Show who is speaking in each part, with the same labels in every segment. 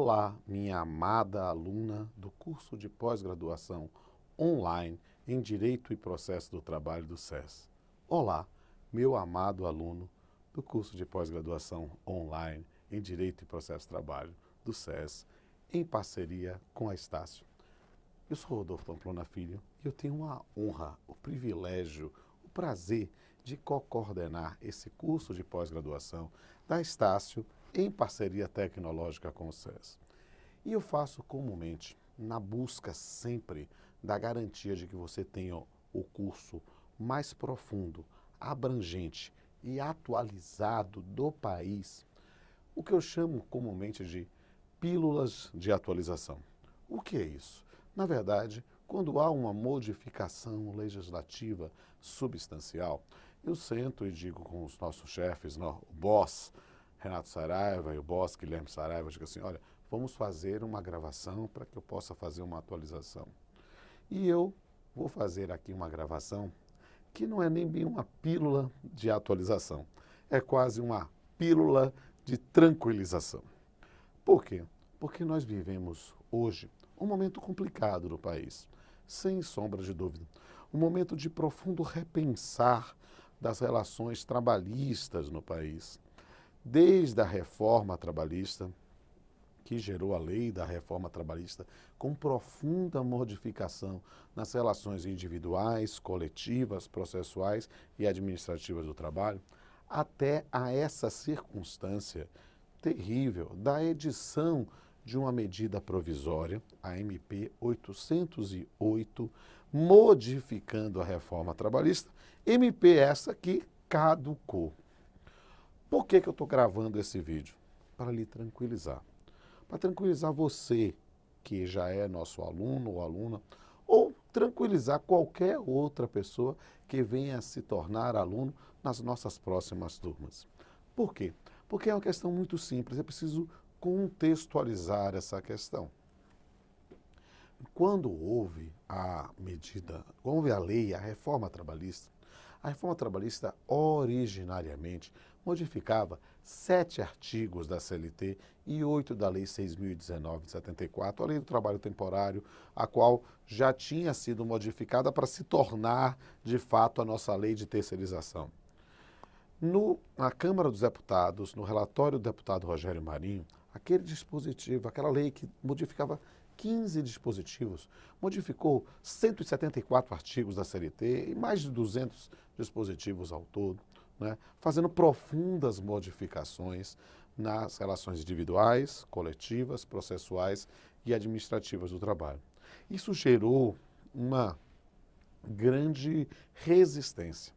Speaker 1: Olá, minha amada aluna do curso de pós-graduação online em Direito e Processo do Trabalho do SES. Olá, meu amado aluno do curso de pós-graduação online em Direito e Processo do Trabalho do SES, em parceria com a Estácio. Eu sou Rodolfo Pamplona Filho e eu tenho a honra, o privilégio, o prazer de co-coordenar esse curso de pós-graduação da Estácio em parceria tecnológica com o SES. E eu faço comumente, na busca sempre da garantia de que você tenha o curso mais profundo, abrangente e atualizado do país, o que eu chamo comumente de pílulas de atualização. O que é isso? Na verdade, quando há uma modificação legislativa substancial, eu sento e digo com os nossos chefes, o boss, Renato Saraiva e o Boss, Guilherme Saraiva, digo assim, olha, vamos fazer uma gravação para que eu possa fazer uma atualização. E eu vou fazer aqui uma gravação que não é nem bem uma pílula de atualização, é quase uma pílula de tranquilização. Por quê? Porque nós vivemos hoje um momento complicado no país, sem sombra de dúvida. Um momento de profundo repensar das relações trabalhistas no país desde a reforma trabalhista, que gerou a lei da reforma trabalhista, com profunda modificação nas relações individuais, coletivas, processuais e administrativas do trabalho, até a essa circunstância terrível da edição de uma medida provisória, a MP 808, modificando a reforma trabalhista, MP essa que caducou. Por que, que eu estou gravando esse vídeo? Para lhe tranquilizar. Para tranquilizar você, que já é nosso aluno ou aluna, ou tranquilizar qualquer outra pessoa que venha se tornar aluno nas nossas próximas turmas. Por quê? Porque é uma questão muito simples, é preciso contextualizar essa questão. Quando houve a medida, quando houve a lei, a reforma trabalhista, a reforma trabalhista, originariamente, modificava sete artigos da CLT e oito da Lei 6.019 de 74, a Lei do Trabalho Temporário, a qual já tinha sido modificada para se tornar, de fato, a nossa lei de terceirização. No, na Câmara dos Deputados, no relatório do deputado Rogério Marinho, aquele dispositivo, aquela lei que modificava 15 dispositivos, modificou 174 artigos da CLT e mais de 200 dispositivos ao todo, né, fazendo profundas modificações nas relações individuais, coletivas, processuais e administrativas do trabalho. Isso gerou uma grande resistência.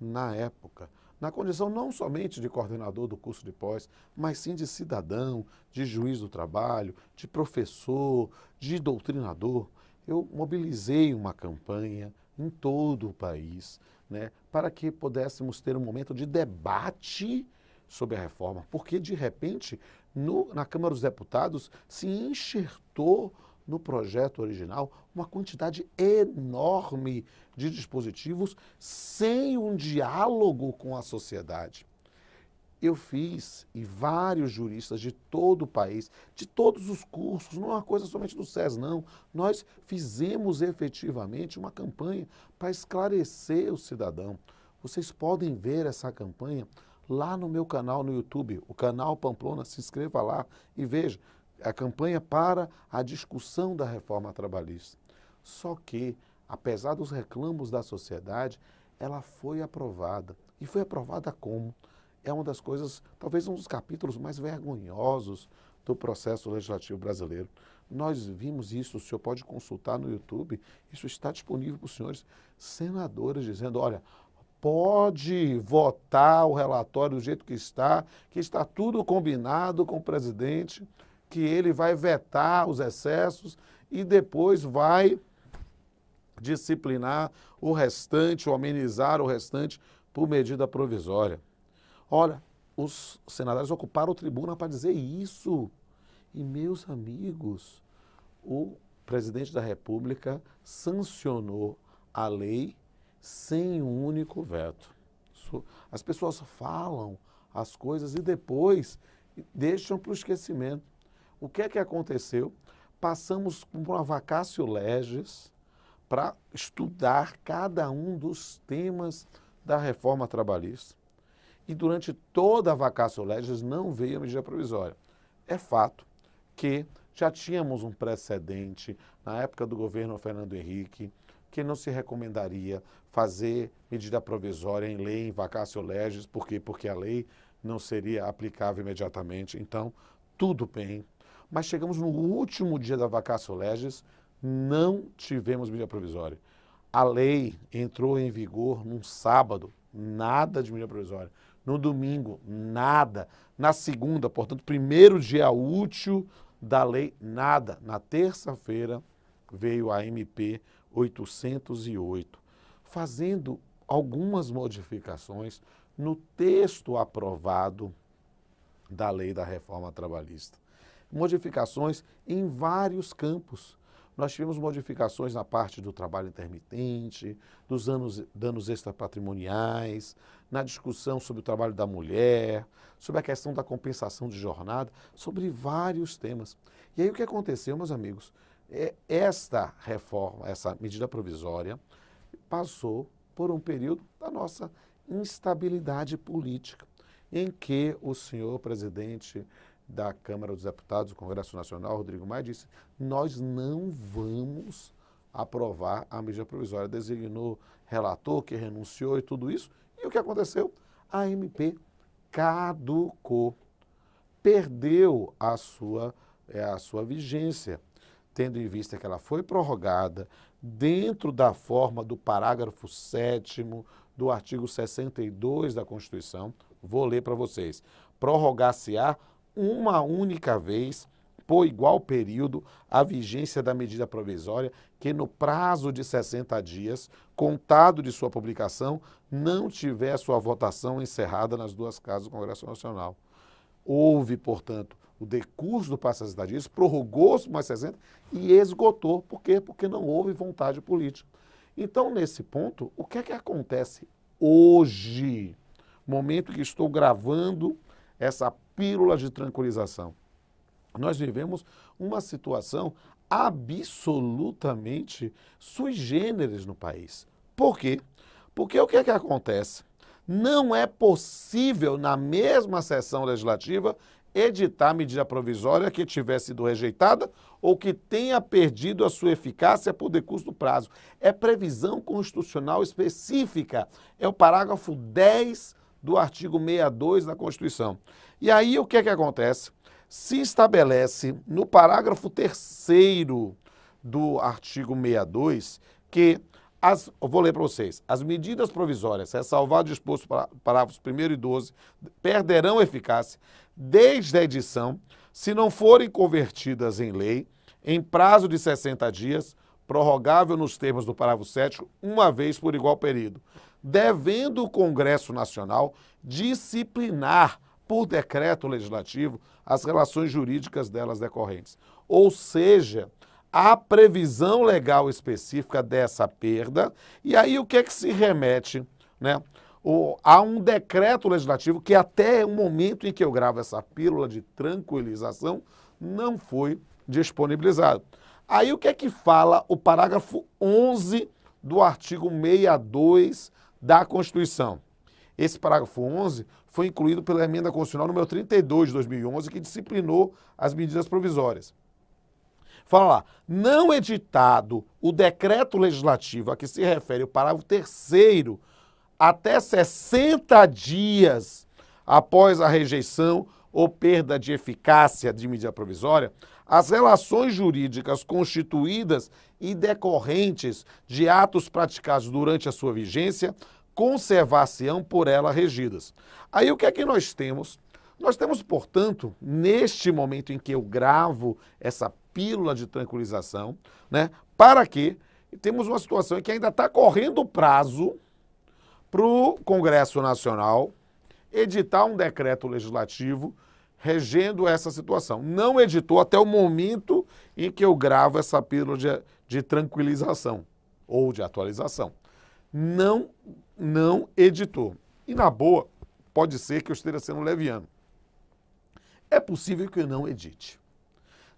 Speaker 1: Na época, na condição não somente de coordenador do curso de pós, mas sim de cidadão, de juiz do trabalho, de professor, de doutrinador. Eu mobilizei uma campanha em todo o país né, para que pudéssemos ter um momento de debate sobre a reforma, porque de repente no, na Câmara dos Deputados se enxertou no projeto original uma quantidade enorme de dispositivos sem um diálogo com a sociedade. Eu fiz, e vários juristas de todo o país, de todos os cursos, não é uma coisa somente do SES, não. Nós fizemos efetivamente uma campanha para esclarecer o cidadão. Vocês podem ver essa campanha lá no meu canal no YouTube, o canal Pamplona, se inscreva lá e veja a campanha para a discussão da reforma trabalhista. Só que, apesar dos reclamos da sociedade, ela foi aprovada. E foi aprovada como? É uma das coisas, talvez um dos capítulos mais vergonhosos do processo legislativo brasileiro. Nós vimos isso, o senhor pode consultar no YouTube, isso está disponível para os senhores senadores dizendo, olha, pode votar o relatório do jeito que está, que está tudo combinado com o presidente que ele vai vetar os excessos e depois vai disciplinar o restante, ou amenizar o restante por medida provisória. Olha, os senadores ocuparam o tribuna para dizer isso. E, meus amigos, o presidente da República sancionou a lei sem um único veto. As pessoas falam as coisas e depois deixam para o esquecimento. O que é que aconteceu? Passamos por uma vacácio legis para estudar cada um dos temas da reforma trabalhista. E durante toda a vacácio legis não veio a medida provisória. É fato que já tínhamos um precedente na época do governo Fernando Henrique, que não se recomendaria fazer medida provisória em lei, em vacácio legis, por quê? Porque a lei não seria aplicável imediatamente. Então, tudo bem mas chegamos no último dia da vacatio legis, não tivemos medida provisória. A lei entrou em vigor num sábado, nada de medida provisória. No domingo, nada. Na segunda, portanto, primeiro dia útil da lei, nada. Na terça-feira veio a MP 808, fazendo algumas modificações no texto aprovado da lei da reforma trabalhista modificações em vários campos. Nós tivemos modificações na parte do trabalho intermitente, dos anos, danos extrapatrimoniais, na discussão sobre o trabalho da mulher, sobre a questão da compensação de jornada, sobre vários temas. E aí o que aconteceu, meus amigos? É, esta reforma, essa medida provisória, passou por um período da nossa instabilidade política, em que o senhor presidente da Câmara dos Deputados do Congresso Nacional, Rodrigo Maia, disse: nós não vamos aprovar a medida provisória. Designou relator que renunciou e tudo isso. E o que aconteceu? A MP caducou, perdeu a sua, é, a sua vigência, tendo em vista que ela foi prorrogada dentro da forma do parágrafo 7 do artigo 62 da Constituição. Vou ler para vocês. Prorrogar-se-á uma única vez, por igual período, a vigência da medida provisória que, no prazo de 60 dias, contado de sua publicação, não tiver sua votação encerrada nas duas casas do Congresso Nacional. Houve, portanto, o decurso do passo 60 dias, prorrogou-se mais 60 e esgotou. Por quê? Porque não houve vontade política. Então, nesse ponto, o que é que acontece hoje? Momento que estou gravando essa pílulas de tranquilização. Nós vivemos uma situação absolutamente sui generis no país. Por quê? Porque o que é que acontece? Não é possível, na mesma sessão legislativa, editar medida provisória que tiver sido rejeitada ou que tenha perdido a sua eficácia por decurso do prazo. É previsão constitucional específica. É o parágrafo 10 do artigo 62 da Constituição. E aí o que é que acontece? Se estabelece no parágrafo terceiro do artigo 62 que as, vou ler para vocês. As medidas provisórias, ressalvado é disposto para parágrafos 1 e 12, perderão eficácia desde a edição, se não forem convertidas em lei, em prazo de 60 dias, prorrogável nos termos do parágrafo 7, uma vez por igual período, devendo o Congresso Nacional disciplinar por decreto legislativo as relações jurídicas delas decorrentes. Ou seja, a previsão legal específica dessa perda, e aí o que é que se remete, né? O, há um decreto legislativo que até o momento em que eu gravo essa pílula de tranquilização não foi disponibilizado. Aí o que é que fala o parágrafo 11 do artigo 62 da Constituição? Esse parágrafo 11 foi incluído pela emenda constitucional número 32 de 2011, que disciplinou as medidas provisórias. Fala lá, não editado o decreto legislativo a que se refere o parágrafo terceiro, até 60 dias após a rejeição ou perda de eficácia de medida provisória, as relações jurídicas constituídas e decorrentes de atos praticados durante a sua vigência conservação por ela regidas. Aí o que é que nós temos? Nós temos, portanto, neste momento em que eu gravo essa pílula de tranquilização, né, para que temos uma situação em que ainda está correndo o prazo para o Congresso Nacional editar um decreto legislativo regendo essa situação. Não editou até o momento em que eu gravo essa pílula de, de tranquilização ou de atualização não, não editou. E na boa, pode ser que eu esteja sendo leviano. É possível que eu não edite.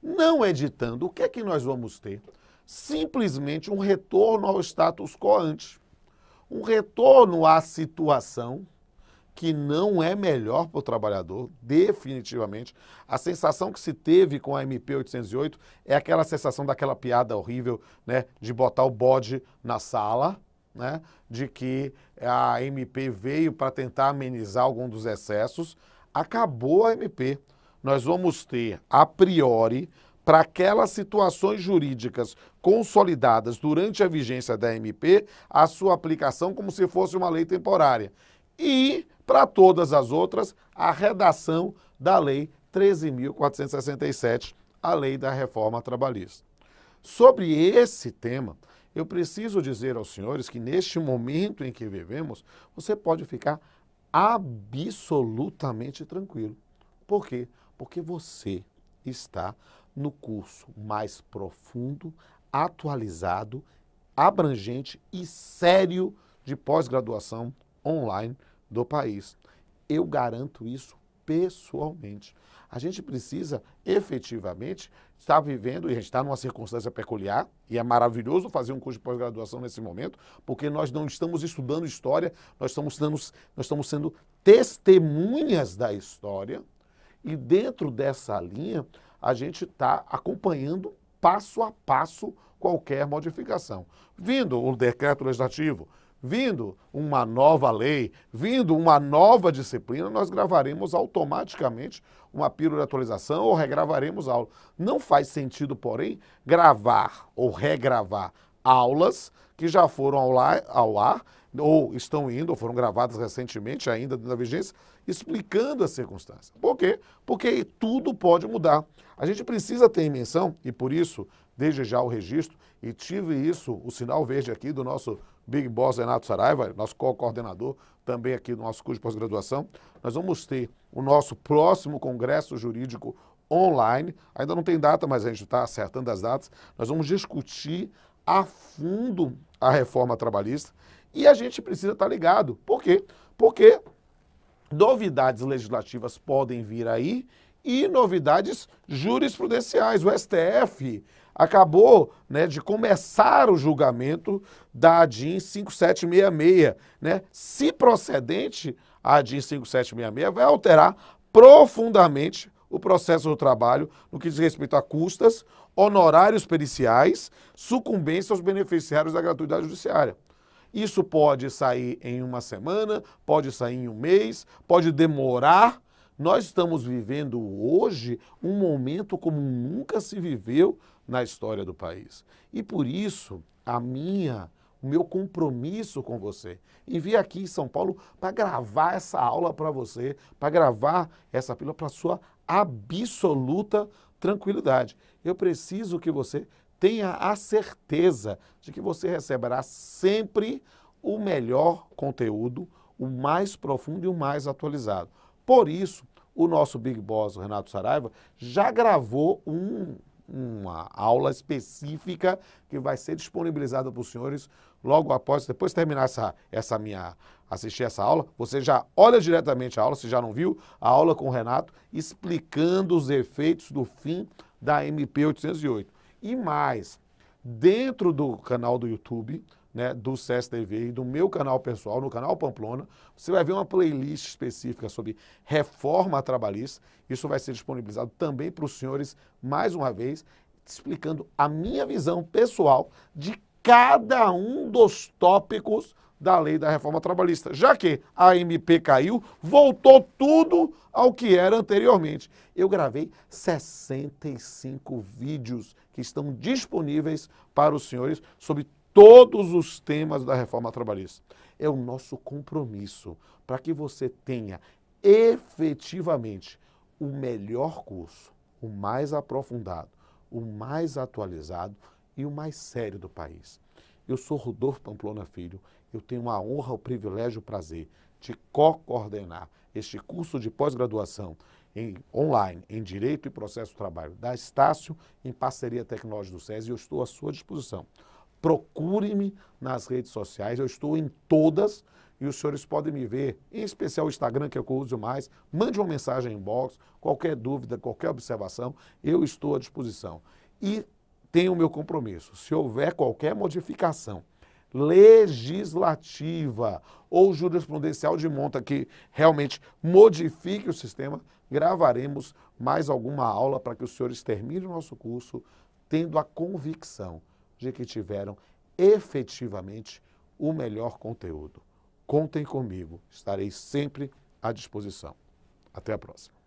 Speaker 1: Não editando, o que é que nós vamos ter? Simplesmente um retorno ao status quo antes. Um retorno à situação que não é melhor para o trabalhador, definitivamente. A sensação que se teve com a MP 808 é aquela sensação daquela piada horrível, né, de botar o bode na sala né, de que a MP veio para tentar amenizar algum dos excessos. Acabou a MP. Nós vamos ter, a priori, para aquelas situações jurídicas consolidadas durante a vigência da MP, a sua aplicação como se fosse uma lei temporária. E, para todas as outras, a redação da Lei 13.467, a Lei da Reforma Trabalhista. Sobre esse tema, eu preciso dizer aos senhores que neste momento em que vivemos, você pode ficar absolutamente tranquilo. Por quê? Porque você está no curso mais profundo, atualizado, abrangente e sério de pós-graduação online do país. Eu garanto isso pessoalmente. A gente precisa efetivamente estar vivendo, e a gente está numa circunstância peculiar, e é maravilhoso fazer um curso de pós-graduação nesse momento, porque nós não estamos estudando história, nós estamos, nós estamos sendo testemunhas da história, e dentro dessa linha, a gente está acompanhando passo a passo qualquer modificação. Vindo o decreto legislativo Vindo uma nova lei, vindo uma nova disciplina, nós gravaremos automaticamente uma pílula de atualização ou regravaremos aula. Não faz sentido, porém, gravar ou regravar aulas que já foram ao, ao ar ou estão indo, ou foram gravadas recentemente, ainda na vigência, explicando a circunstância. Por quê? Porque tudo pode mudar. A gente precisa ter em menção, e por isso, desde já o registro, e tive isso, o sinal verde aqui do nosso Big Boss Renato Saraiva, nosso co-coordenador, também aqui do nosso curso de pós-graduação. Nós vamos ter o nosso próximo congresso jurídico online. Ainda não tem data, mas a gente está acertando as datas. Nós vamos discutir a fundo a reforma trabalhista e a gente precisa estar ligado. Por quê? Porque novidades legislativas podem vir aí e novidades jurisprudenciais. O STF acabou né, de começar o julgamento da ADIN 5766. Né? Se procedente, a ADIN 5766 vai alterar profundamente o processo do trabalho no que diz respeito a custas, honorários periciais, sucumbência aos beneficiários da gratuidade judiciária. Isso pode sair em uma semana, pode sair em um mês, pode demorar. Nós estamos vivendo hoje um momento como nunca se viveu na história do país. E por isso, a minha, o meu compromisso com você, e vir aqui em São Paulo para gravar essa aula para você, para gravar essa pílula para sua absoluta tranquilidade. Eu preciso que você tenha a certeza de que você receberá sempre o melhor conteúdo, o mais profundo e o mais atualizado. Por isso, o nosso Big Boss, o Renato Saraiva, já gravou um uma aula específica que vai ser disponibilizada para os senhores logo após, depois terminar essa, essa minha assistir essa aula, você já olha diretamente a aula, se já não viu, a aula com o Renato explicando os efeitos do fim da MP 808. E mais, dentro do canal do YouTube, né, do SES TV e do meu canal pessoal, no canal Pamplona. Você vai ver uma playlist específica sobre reforma trabalhista. Isso vai ser disponibilizado também para os senhores, mais uma vez, explicando a minha visão pessoal de cada um dos tópicos da lei da reforma trabalhista. Já que a MP caiu, voltou tudo ao que era anteriormente. Eu gravei 65 vídeos que estão disponíveis para os senhores sobre todos os temas da reforma trabalhista. É o nosso compromisso para que você tenha efetivamente o melhor curso, o mais aprofundado, o mais atualizado e o mais sério do país. Eu sou Rodolfo Pamplona Filho, eu tenho a honra, o privilégio, o prazer de co-coordenar este curso de pós-graduação em, online em Direito e Processo do Trabalho da Estácio, em parceria tecnológica do SESI, e eu estou à sua disposição. Procure-me nas redes sociais, eu estou em todas e os senhores podem me ver, em especial o Instagram, que é o que eu uso mais. Mande uma mensagem em box, qualquer dúvida, qualquer observação, eu estou à disposição. E tenho o meu compromisso: se houver qualquer modificação legislativa ou jurisprudencial de monta que realmente modifique o sistema, gravaremos mais alguma aula para que os senhores terminem o nosso curso tendo a convicção de que tiveram efetivamente o melhor conteúdo. Contem comigo, estarei sempre à disposição. Até a próxima.